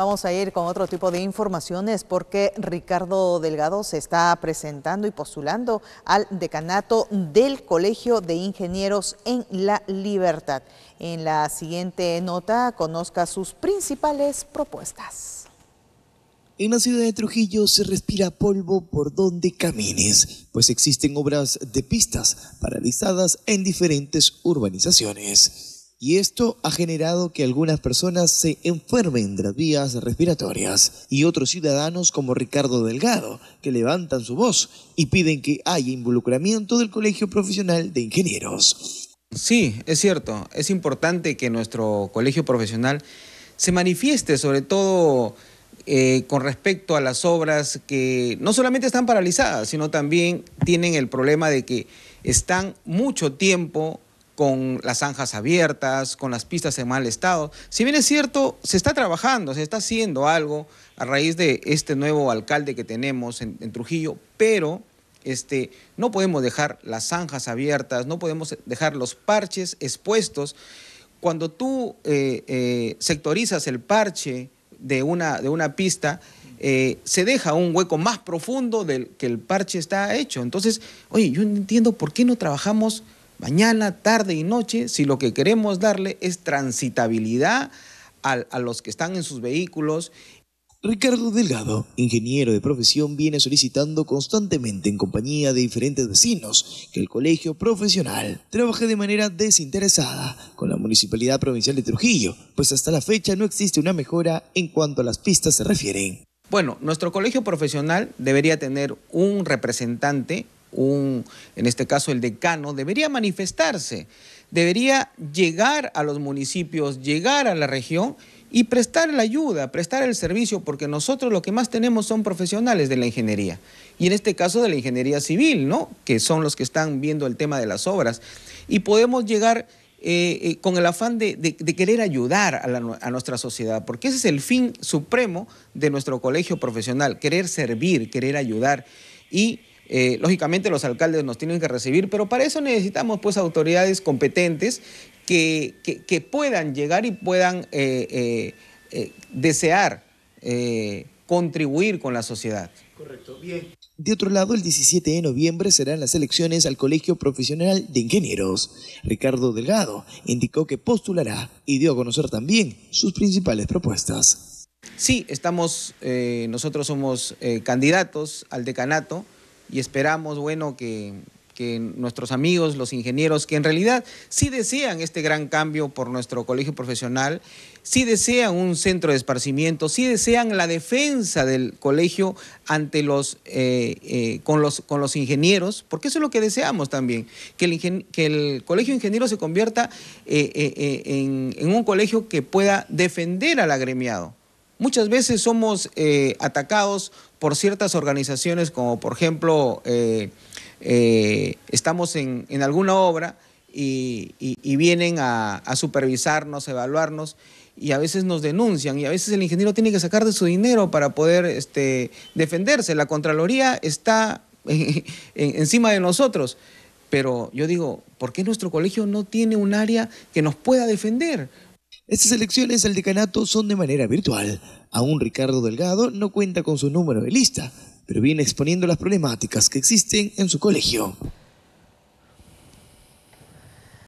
Vamos a ir con otro tipo de informaciones porque Ricardo Delgado se está presentando y postulando al decanato del Colegio de Ingenieros en la Libertad. En la siguiente nota conozca sus principales propuestas. En la ciudad de Trujillo se respira polvo por donde camines, pues existen obras de pistas paralizadas en diferentes urbanizaciones. Y esto ha generado que algunas personas se enfermen de las vías respiratorias y otros ciudadanos como Ricardo Delgado, que levantan su voz y piden que haya involucramiento del Colegio Profesional de Ingenieros. Sí, es cierto. Es importante que nuestro colegio profesional se manifieste, sobre todo eh, con respecto a las obras que no solamente están paralizadas, sino también tienen el problema de que están mucho tiempo con las zanjas abiertas, con las pistas en mal estado. Si bien es cierto, se está trabajando, se está haciendo algo a raíz de este nuevo alcalde que tenemos en, Trujillo, pero este, no podemos dejar las zanjas abiertas, no podemos dejar los parches expuestos. Cuando tú eh, eh, sectorizas el parche de una, de una pista, eh, se deja un hueco más profundo del que el parche está hecho. Entonces, oye, yo entiendo por qué no trabajamos mañana, tarde y noche, si lo que queremos darle es transitabilidad a, los que están en sus vehículos Ricardo Delgado, ingeniero de profesión, viene solicitando constantemente en compañía de diferentes vecinos que el colegio profesional trabaje de manera desinteresada con la Municipalidad Provincial de Trujillo, pues hasta la fecha no existe una mejora en cuanto a las pistas se refieren. Bueno, nuestro colegio profesional debería tener un representante un, en este caso el decano, debería manifestarse, debería llegar a los municipios, llegar a la región y prestar la ayuda, prestar el servicio, porque nosotros lo que más tenemos son profesionales de la ingeniería, y en este caso de la ingeniería civil, ¿no? que son los que están viendo el tema de las obras, y podemos llegar eh, eh, con el afán de, querer ayudar a, a, nuestra sociedad, porque ese es el fin supremo de nuestro colegio profesional, querer servir, querer ayudar, y eh, lógicamente los alcaldes nos tienen que recibir, pero para eso necesitamos pues autoridades competentes que, puedan llegar y puedan eh, eh, desear contribuir con la sociedad. Correcto, bien. De otro lado, el 17 de noviembre serán las elecciones al Colegio Profesional de Ingenieros. Ricardo Delgado indicó que postulará y dio a conocer también sus principales propuestas. Sí, estamos, nosotros somos candidatos al decanato y esperamos, bueno, que, que nuestros amigos, los ingenieros, que en realidad sí desean este gran cambio por nuestro colegio profesional, sí desean un centro de esparcimiento, sí desean la defensa del colegio ante los, eh, eh, con, los con, los, ingenieros, porque eso es lo que deseamos también, que el, que el colegio ingeniero se convierta eh, en un colegio que pueda defender al agremiado muchas veces somos eh, atacados por ciertas organizaciones, como por ejemplo, eh, eh, estamos en, alguna obra y, vienen a, a, supervisarnos, evaluarnos, y a veces nos denuncian, y a veces el ingeniero tiene que sacar de su dinero para poder este, defenderse. La Contraloría está encima de nosotros. Pero yo digo, ¿por qué nuestro colegio no tiene un área que nos pueda defender? Estas elecciones al decanato son de manera virtual. Aún Ricardo Delgado no cuenta con su número de lista, pero viene exponiendo las problemáticas que existen en su colegio.